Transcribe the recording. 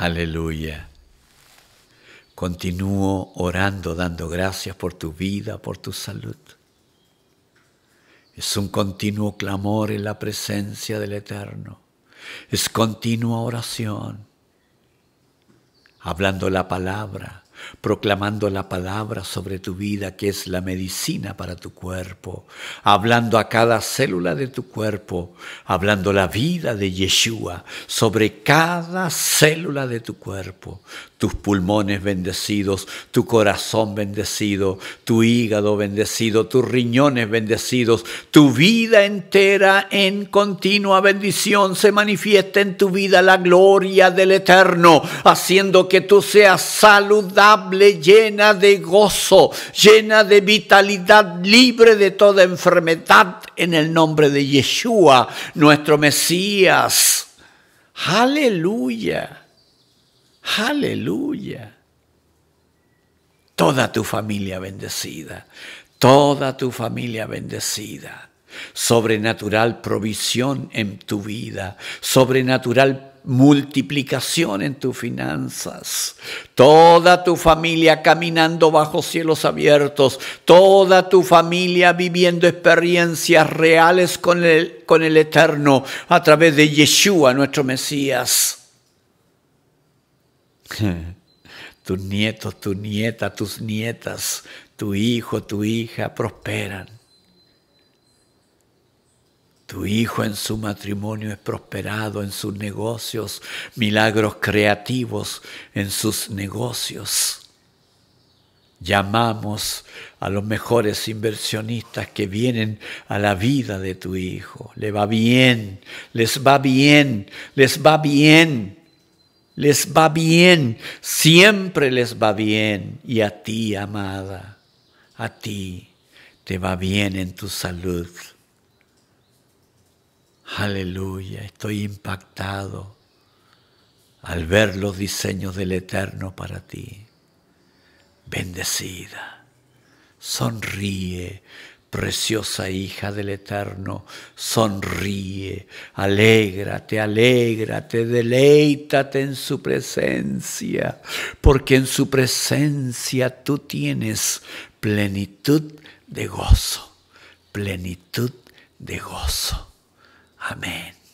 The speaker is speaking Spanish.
Aleluya. Continúo orando, dando gracias por tu vida, por tu salud. Es un continuo clamor en la presencia del Eterno. Es continua oración, hablando la palabra, proclamando la palabra sobre tu vida que es la medicina para tu cuerpo, hablando a cada célula de tu cuerpo, hablando la vida de Yeshua sobre cada célula de tu cuerpo, tus pulmones bendecidos, tu corazón bendecido, tu hígado bendecido, tus riñones bendecidos, tu vida entera en continua bendición se manifiesta en tu vida la gloria del Eterno, haciendo que tú seas saludable llena de gozo, llena de vitalidad, libre de toda enfermedad, en el nombre de Yeshua, nuestro Mesías. Aleluya, aleluya. Toda tu familia bendecida, toda tu familia bendecida sobrenatural provisión en tu vida, sobrenatural multiplicación en tus finanzas, toda tu familia caminando bajo cielos abiertos, toda tu familia viviendo experiencias reales con el, con el Eterno a través de Yeshua, nuestro Mesías. Tus nietos, tu nieta, tus nietas, tu hijo, tu hija prosperan tu hijo en su matrimonio es prosperado, en sus negocios, milagros creativos en sus negocios. Llamamos a los mejores inversionistas que vienen a la vida de tu hijo. Le va bien, les va bien, les va bien, les va bien, siempre les va bien. Y a ti, amada, a ti te va bien en tu salud. Aleluya, estoy impactado al ver los diseños del Eterno para ti. Bendecida, sonríe, preciosa hija del Eterno, sonríe, alégrate, alégrate, deleítate en su presencia, porque en su presencia tú tienes plenitud de gozo, plenitud de gozo. Amen.